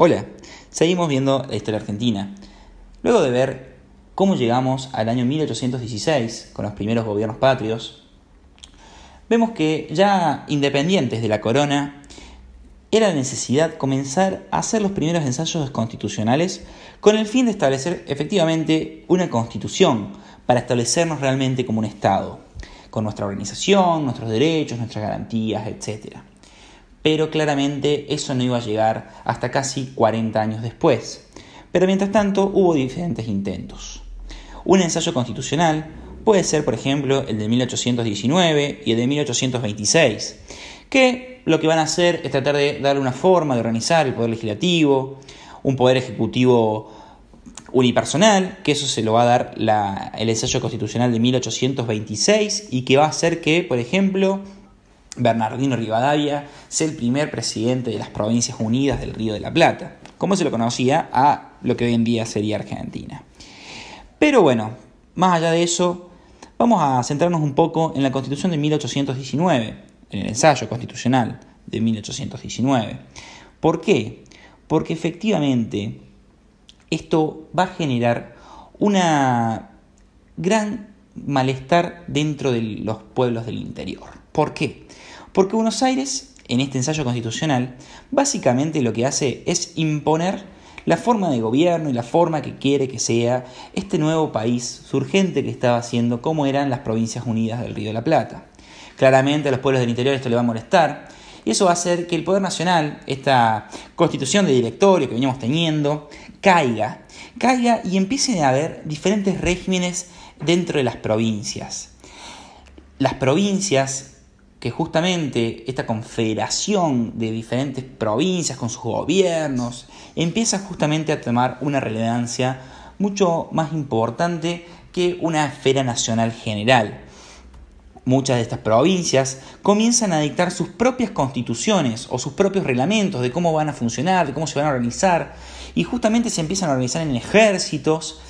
Hola, seguimos viendo este, la historia argentina. Luego de ver cómo llegamos al año 1816 con los primeros gobiernos patrios, vemos que ya independientes de la corona, era necesidad comenzar a hacer los primeros ensayos constitucionales con el fin de establecer efectivamente una constitución para establecernos realmente como un Estado, con nuestra organización, nuestros derechos, nuestras garantías, etcétera pero claramente eso no iba a llegar hasta casi 40 años después. Pero mientras tanto hubo diferentes intentos. Un ensayo constitucional puede ser, por ejemplo, el de 1819 y el de 1826, que lo que van a hacer es tratar de darle una forma de organizar el poder legislativo, un poder ejecutivo unipersonal, que eso se lo va a dar el ensayo constitucional de 1826 y que va a hacer que, por ejemplo, Bernardino Rivadavia ser el primer presidente de las Provincias Unidas del Río de la Plata, como se lo conocía a lo que hoy en día sería Argentina. Pero bueno, más allá de eso, vamos a centrarnos un poco en la Constitución de 1819, en el ensayo constitucional de 1819. ¿Por qué? Porque efectivamente esto va a generar una gran malestar dentro de los pueblos del interior. ¿Por qué? Porque Buenos Aires, en este ensayo constitucional, básicamente lo que hace es imponer la forma de gobierno y la forma que quiere que sea este nuevo país surgente que estaba haciendo como eran las provincias unidas del Río de la Plata. Claramente a los pueblos del interior esto le va a molestar y eso va a hacer que el Poder Nacional, esta constitución de directorio que veníamos teniendo, caiga, caiga y empiecen a haber diferentes regímenes dentro de las provincias. Las provincias que justamente esta confederación de diferentes provincias con sus gobiernos empieza justamente a tomar una relevancia mucho más importante que una esfera nacional general. Muchas de estas provincias comienzan a dictar sus propias constituciones o sus propios reglamentos de cómo van a funcionar, de cómo se van a organizar, y justamente se empiezan a organizar en ejércitos.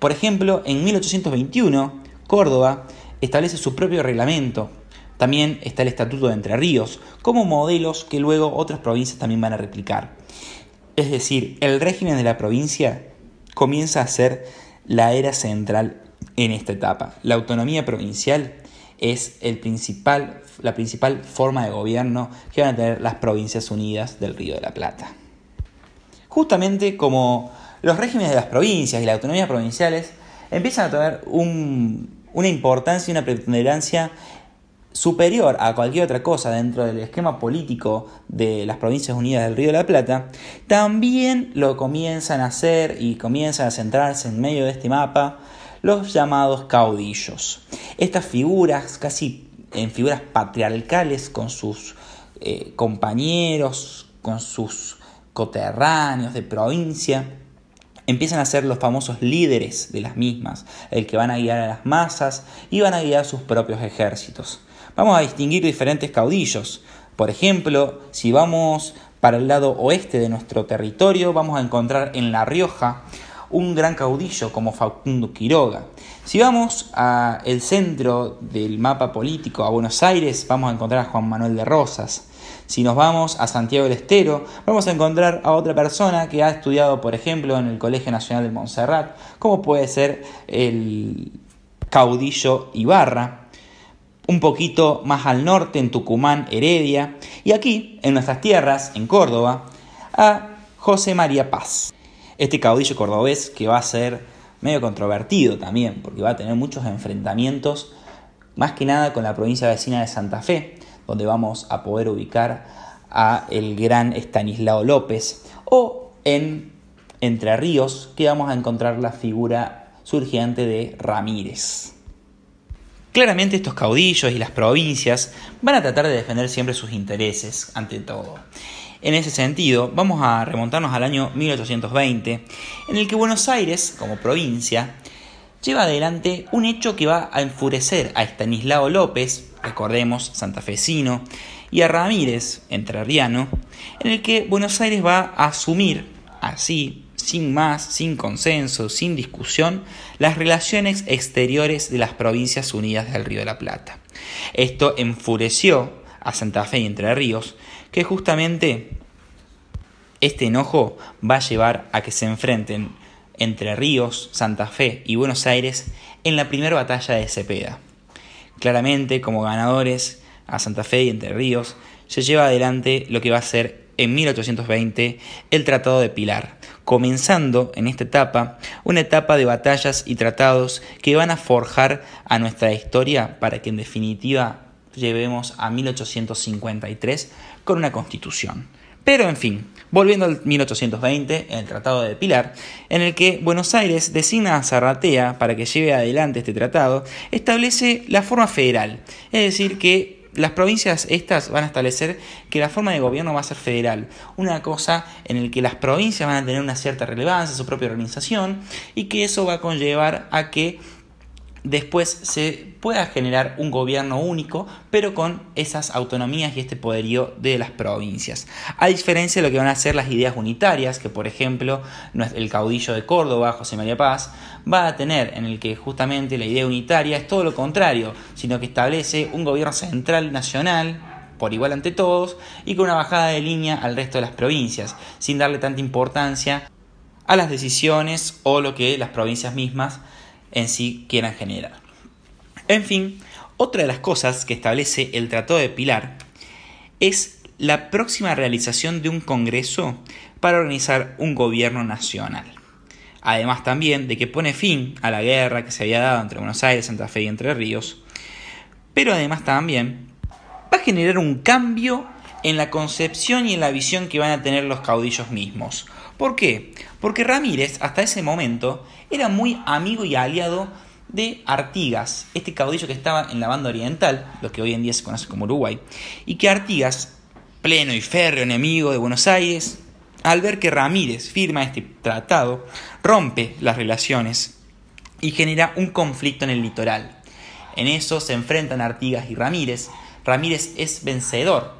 Por ejemplo, en 1821, Córdoba establece su propio reglamento, también está el Estatuto de Entre Ríos, como modelos que luego otras provincias también van a replicar. Es decir, el régimen de la provincia comienza a ser la era central en esta etapa. La autonomía provincial es la principal forma de gobierno que van a tener las provincias unidas del Río de la Plata. Justamente como los regímenes de las provincias y las autonomías provinciales empiezan a tener una importancia y una preponderancia superior a cualquier otra cosa dentro del esquema político de las provincias unidas del Río de la Plata, también lo comienzan a hacer y comienzan a centrarse en medio de este mapa los llamados caudillos. Estas figuras, casi en figuras patriarcales con sus eh, compañeros, con sus coterráneos de provincia, empiezan a ser los famosos líderes de las mismas, el que van a guiar a las masas y van a guiar sus propios ejércitos vamos a distinguir diferentes caudillos. Por ejemplo, si vamos para el lado oeste de nuestro territorio, vamos a encontrar en La Rioja un gran caudillo como Facundo Quiroga. Si vamos al centro del mapa político, a Buenos Aires, vamos a encontrar a Juan Manuel de Rosas. Si nos vamos a Santiago del Estero, vamos a encontrar a otra persona que ha estudiado, por ejemplo, en el Colegio Nacional de Montserrat, como puede ser el caudillo Ibarra un poquito más al norte, en Tucumán, Heredia, y aquí, en nuestras tierras, en Córdoba, a José María Paz. Este caudillo cordobés que va a ser medio controvertido también, porque va a tener muchos enfrentamientos, más que nada con la provincia vecina de Santa Fe, donde vamos a poder ubicar a el gran Estanislao López, o en Entre Ríos, que vamos a encontrar la figura surgiente de Ramírez. Claramente estos caudillos y las provincias van a tratar de defender siempre sus intereses ante todo. En ese sentido, vamos a remontarnos al año 1820, en el que Buenos Aires, como provincia, lleva adelante un hecho que va a enfurecer a Estanislao López, recordemos, Santafecino, y a Ramírez, entrerriano, en el que Buenos Aires va a asumir, así, sin más, sin consenso, sin discusión, las relaciones exteriores de las provincias unidas del Río de la Plata. Esto enfureció a Santa Fe y Entre Ríos, que justamente este enojo va a llevar a que se enfrenten Entre Ríos, Santa Fe y Buenos Aires en la primera batalla de Cepeda. Claramente, como ganadores a Santa Fe y Entre Ríos, se lleva adelante lo que va a ser en 1820 el Tratado de Pilar, comenzando en esta etapa una etapa de batallas y tratados que van a forjar a nuestra historia para que en definitiva llevemos a 1853 con una constitución. Pero en fin, volviendo al 1820, el Tratado de Pilar, en el que Buenos Aires designa a Zarratea para que lleve adelante este tratado, establece la forma federal, es decir, que las provincias estas van a establecer que la forma de gobierno va a ser federal, una cosa en la que las provincias van a tener una cierta relevancia, su propia organización, y que eso va a conllevar a que después se pueda generar un gobierno único, pero con esas autonomías y este poderío de las provincias. A diferencia de lo que van a ser las ideas unitarias, que por ejemplo el caudillo de Córdoba, José María Paz, va a tener, en el que justamente la idea unitaria es todo lo contrario, sino que establece un gobierno central nacional por igual ante todos y con una bajada de línea al resto de las provincias, sin darle tanta importancia a las decisiones o lo que las provincias mismas en sí quieran generar. En fin, otra de las cosas que establece el Tratado de Pilar es la próxima realización de un Congreso para organizar un gobierno nacional. Además también de que pone fin a la guerra que se había dado entre Buenos Aires, Santa Fe y Entre Ríos, pero además también va a generar un cambio en la concepción y en la visión que van a tener los caudillos mismos. ¿Por qué? Porque Ramírez hasta ese momento era muy amigo y aliado de Artigas, este caudillo que estaba en la banda oriental, lo que hoy en día se conoce como Uruguay, y que Artigas, pleno y férreo enemigo de Buenos Aires, al ver que Ramírez firma este tratado, rompe las relaciones y genera un conflicto en el litoral. En eso se enfrentan Artigas y Ramírez. Ramírez es vencedor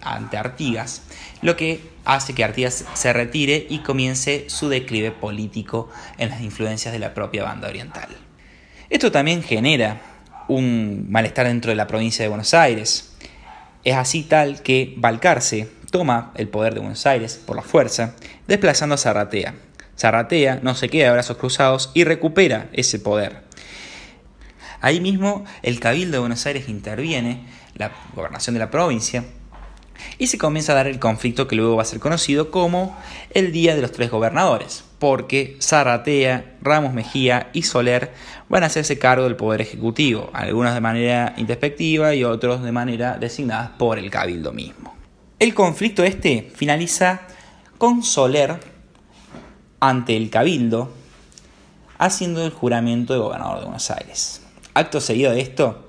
ante Artigas, lo que hace que Artigas se retire y comience su declive político en las influencias de la propia banda oriental. Esto también genera un malestar dentro de la provincia de Buenos Aires. Es así tal que Balcarce toma el poder de Buenos Aires por la fuerza, desplazando a Zarratea. Zarratea no se queda de brazos cruzados y recupera ese poder. Ahí mismo el Cabildo de Buenos Aires interviene, la gobernación de la provincia, y se comienza a dar el conflicto que luego va a ser conocido como el Día de los Tres Gobernadores, porque Zaratea, Ramos Mejía y Soler van a hacerse cargo del Poder Ejecutivo, algunos de manera introspectiva y otros de manera designadas por el Cabildo mismo. El conflicto este finaliza con Soler ante el Cabildo haciendo el juramento de gobernador de Buenos Aires. Acto seguido de esto,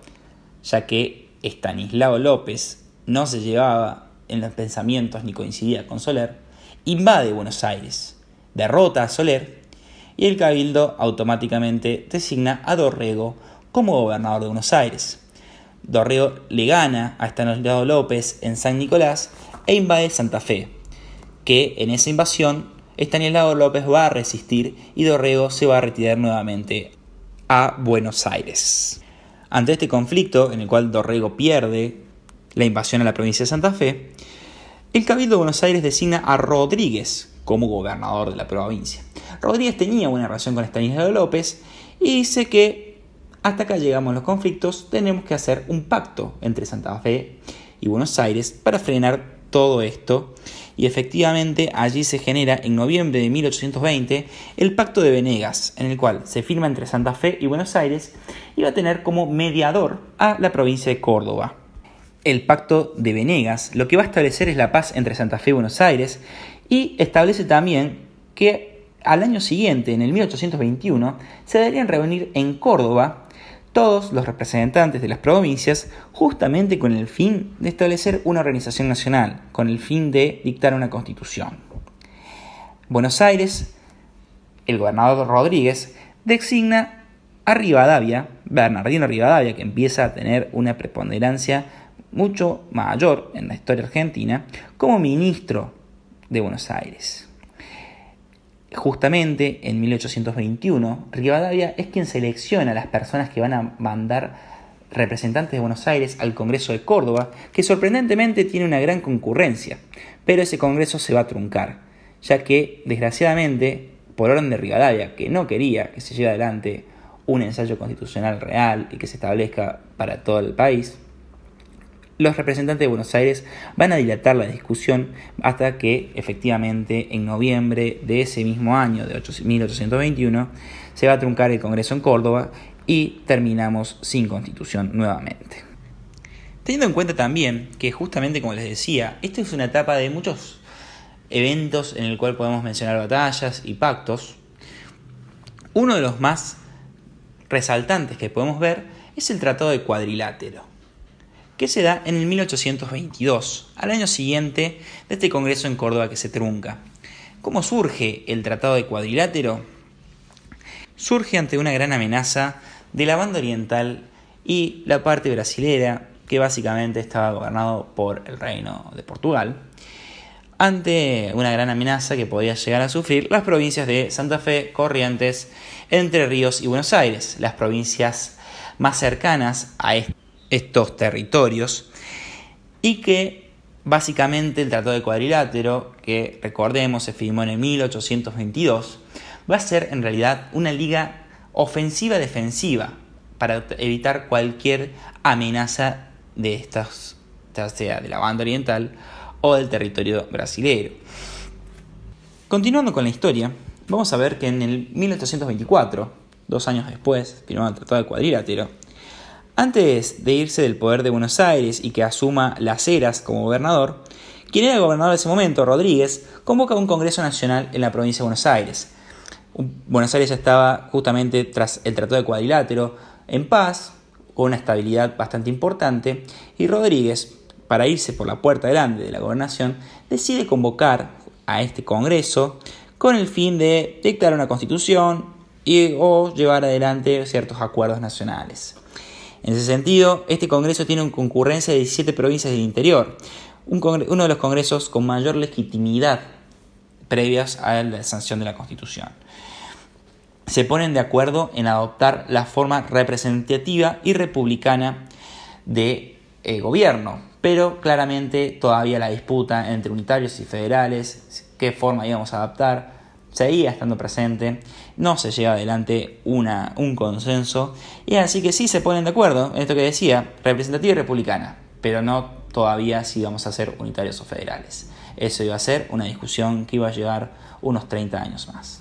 ya que Estanislao López no se llevaba en los pensamientos ni coincidía con Soler, invade Buenos Aires, derrota a Soler y el cabildo automáticamente designa a Dorrego como gobernador de Buenos Aires. Dorrego le gana a Estanislao López en San Nicolás e invade Santa Fe, que en esa invasión Estanislao López va a resistir y Dorrego se va a retirar nuevamente a Buenos Aires. Ante este conflicto, en el cual Dorrego pierde la invasión a la provincia de Santa Fe, el Cabildo de Buenos Aires designa a Rodríguez como gobernador de la provincia. Rodríguez tenía una relación con Estanislao López y dice que hasta acá llegamos los conflictos, tenemos que hacer un pacto entre Santa Fe y Buenos Aires para frenar todo esto. Y efectivamente allí se genera en noviembre de 1820 el Pacto de Venegas, en el cual se firma entre Santa Fe y Buenos Aires y va a tener como mediador a la provincia de Córdoba el pacto de Venegas, lo que va a establecer es la paz entre Santa Fe y Buenos Aires y establece también que al año siguiente, en el 1821, se deberían reunir en Córdoba todos los representantes de las provincias justamente con el fin de establecer una organización nacional, con el fin de dictar una constitución. Buenos Aires, el gobernador Rodríguez, designa a Rivadavia, Bernardino Rivadavia, que empieza a tener una preponderancia mucho mayor en la historia argentina, como ministro de Buenos Aires. Justamente en 1821, Rivadavia es quien selecciona las personas que van a mandar representantes de Buenos Aires al Congreso de Córdoba, que sorprendentemente tiene una gran concurrencia, pero ese Congreso se va a truncar, ya que desgraciadamente, por orden de Rivadavia, que no quería que se lleve adelante un ensayo constitucional real y que se establezca para todo el país, los representantes de Buenos Aires van a dilatar la discusión hasta que efectivamente en noviembre de ese mismo año, de 1821, se va a truncar el Congreso en Córdoba y terminamos sin constitución nuevamente. Teniendo en cuenta también que justamente como les decía, esta es una etapa de muchos eventos en el cual podemos mencionar batallas y pactos, uno de los más resaltantes que podemos ver es el Tratado de Cuadrilátero que se da en el 1822, al año siguiente de este Congreso en Córdoba que se trunca. ¿Cómo surge el Tratado de Cuadrilátero? Surge ante una gran amenaza de la banda oriental y la parte brasilera, que básicamente estaba gobernado por el Reino de Portugal, ante una gran amenaza que podía llegar a sufrir las provincias de Santa Fe, Corrientes, Entre Ríos y Buenos Aires, las provincias más cercanas a este estos territorios y que básicamente el Tratado de Cuadrilátero, que recordemos se firmó en el 1822, va a ser en realidad una liga ofensiva-defensiva para evitar cualquier amenaza de estas, ya sea de la banda oriental o del territorio brasileño. Continuando con la historia, vamos a ver que en el 1824, dos años después, firmó el Tratado de Cuadrilátero, antes de irse del poder de Buenos Aires y que asuma las eras como gobernador, quien era gobernador de ese momento, Rodríguez, convoca un Congreso Nacional en la provincia de Buenos Aires. Buenos Aires ya estaba justamente tras el Tratado de Cuadrilátero en paz, con una estabilidad bastante importante, y Rodríguez, para irse por la puerta delante de la gobernación, decide convocar a este Congreso con el fin de dictar una constitución y o llevar adelante ciertos acuerdos nacionales. En ese sentido, este Congreso tiene una concurrencia de 17 provincias del interior, uno de los Congresos con mayor legitimidad previas a la sanción de la Constitución. Se ponen de acuerdo en adoptar la forma representativa y republicana de eh, gobierno, pero claramente todavía la disputa entre unitarios y federales, qué forma íbamos a adaptar, seguía estando presente, no se lleva adelante una, un consenso, y así que sí se ponen de acuerdo en esto que decía, representativa y republicana, pero no todavía si vamos a ser unitarios o federales. Eso iba a ser una discusión que iba a llevar unos 30 años más.